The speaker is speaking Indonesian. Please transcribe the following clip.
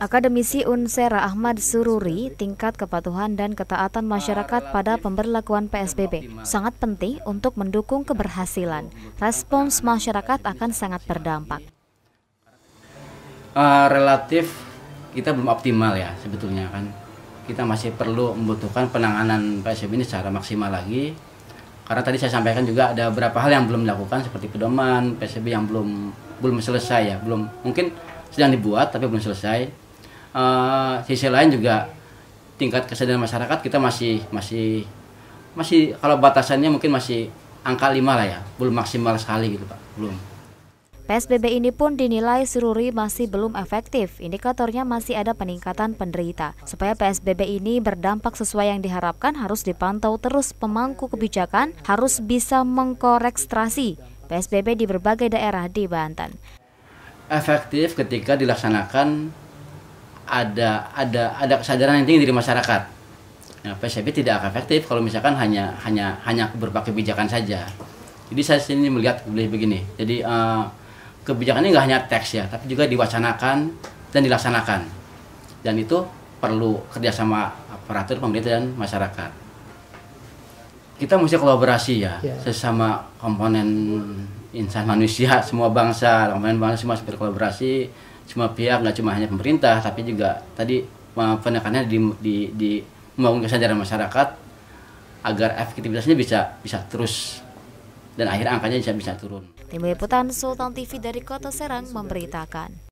Akademisi Unsera Ahmad Sururi, tingkat kepatuhan dan ketaatan masyarakat ah, pada pemberlakuan PSBB sangat penting untuk mendukung keberhasilan. Respons masyarakat akan sangat berdampak. Uh, relatif kita belum optimal ya sebetulnya kan. Kita masih perlu membutuhkan penanganan PSBB ini secara maksimal lagi. Karena tadi saya sampaikan juga ada beberapa hal yang belum dilakukan seperti pedoman PSBB yang belum belum selesai ya, belum mungkin sedang dibuat tapi belum selesai. Uh, sisi lain juga tingkat kesadaran masyarakat kita masih masih masih kalau batasannya mungkin masih angka lima lah ya, belum maksimal sekali gitu Pak, belum. PSBB ini pun dinilai Sururi masih belum efektif. Indikatornya masih ada peningkatan penderita. Supaya PSBB ini berdampak sesuai yang diharapkan harus dipantau terus pemangku kebijakan harus bisa mengkorekstrasi PSBB di berbagai daerah di Banten efektif ketika dilaksanakan ada ada ada kesadaran yang tinggi dari masyarakat. Nah, PSBB tidak akan efektif kalau misalkan hanya hanya hanya berupa kebijakan saja. Jadi saya sini melihat boleh begini. Jadi uh, kebijakan ini nggak hanya teks ya, tapi juga diwacanakan dan dilaksanakan. Dan itu perlu kerjasama aparatur pemerintah dan masyarakat. Kita mesti kolaborasi ya, ya. sesama komponen insan manusia semua bangsa kemarin bangsa semua berkolaborasi semua pihak nggak cuma hanya pemerintah tapi juga tadi eh, penekannya di di, di membangun kesadaran masyarakat agar efektivitasnya bisa bisa terus dan akhir angkanya bisa bisa turun. Tim liputan Sultan TV dari Kota Serang memberitakan.